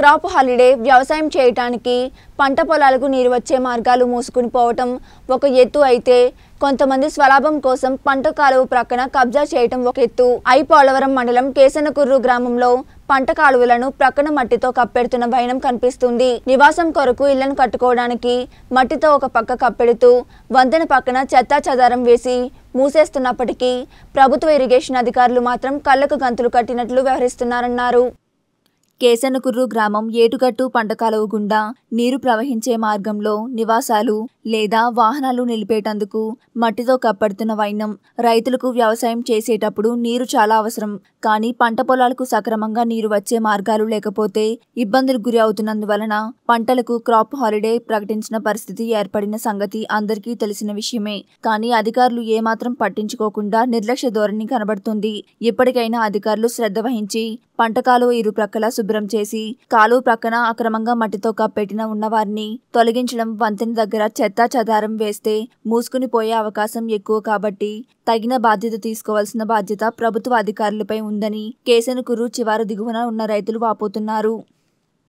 crop holiday వ్యవసాయం చేయటానికి పంట పొలాలకు నీరు వచ్చే మార్గాలు మూసుకుని పోవటం ఒక ఎత్తు అయితే కొంతమంది స్వలాభం కోసం పంట కాలువ ప్రక్కన కబ్జా చేయటం ఒక ఎత్తు ఐ పోలవరం మండలం కేసనకుర్రు గ్రామంలో పంట కాలువలను ప్రక్కన మట్టితో కప్పెడుతున్న వైనం కనిపిస్తుంది నివాసం కొరకు ఇళ్లను కట్టుకోవడానికి మట్టితో ఒక పక్క కప్పెడుతూ వంతెన పక్కన చెత్తా వేసి మూసేస్తున్నప్పటికీ ప్రభుత్వ ఇరిగేషన్ అధికారులు మాత్రం కళ్లకు గంతులు కట్టినట్లు వ్యవహరిస్తున్నారన్నారు కేసనకుర్రు గ్రామం ఏటుగట్టు పంటకాలువ గుండా నీరు ప్రవహించే మార్గంలో నివాసాలు లేదా వాహనాలు నిలిపేటందుకు మట్టితో కప్పడుతున్న వైనం రైతులకు వ్యవసాయం చేసేటప్పుడు నీరు చాలా అవసరం కానీ పంట పొలాలకు సక్రమంగా నీరు వచ్చే మార్గాలు లేకపోతే ఇబ్బందులు గురి అవుతున్నందువలన పంటలకు క్రాప్ హాలిడే ప్రకటించిన పరిస్థితి ఏర్పడిన సంగతి అందరికీ తెలిసిన విషయమే కానీ అధికారులు ఏమాత్రం పట్టించుకోకుండా నిర్లక్ష్య ధోరణి కనబడుతుంది ఇప్పటికైనా అధికారులు శ్రద్ధ వహించి పంటకాలు ఇరుప్రక్కల శుభ్రం చేసి కాలు ప్రక్కన అక్రమంగా మట్టితో కప్పెట్టిన ఉన్నవారిని తొలగించడం వంతెన దగ్గర చెత్తా చెదారం వేస్తే మూసుకుని పోయే అవకాశం ఎక్కువ కాబట్టి తగిన బాధ్యత తీసుకోవాల్సిన బాధ్యత ప్రభుత్వ అధికారులపై ఉందని కేసనకురు చివరి దిగువన ఉన్న రైతులు వాపోతున్నారు